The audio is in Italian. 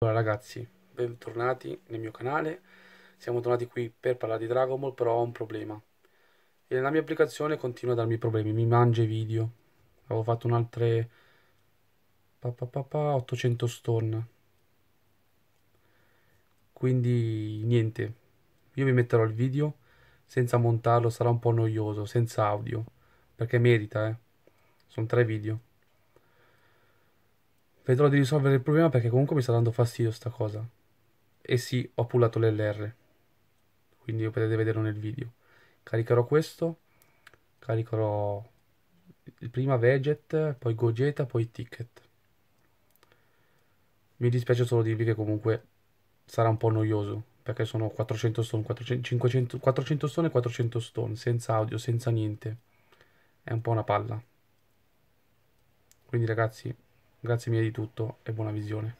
Allora ragazzi, bentornati nel mio canale, siamo tornati qui per parlare di Dragon Ball, però ho un problema. E la mia applicazione continua a darmi problemi, mi mangia i video. Avevo fatto un'altra... 800 stone. Quindi niente, io vi metterò il video senza montarlo, sarà un po' noioso, senza audio, perché merita, eh. Sono tre video. Vedrò di risolvere il problema perché comunque mi sta dando fastidio sta cosa. E sì, ho pullato l'LR. Quindi lo potete vederlo nel video. Caricherò questo. Caricherò prima Veget, poi Gogeta, poi Ticket. Mi dispiace solo dirvi che comunque sarà un po' noioso, perché sono 400 stone, 400, 500, 400 stone e 400 stone, senza audio, senza niente. È un po' una palla. Quindi ragazzi, Grazie mille di tutto e buona visione.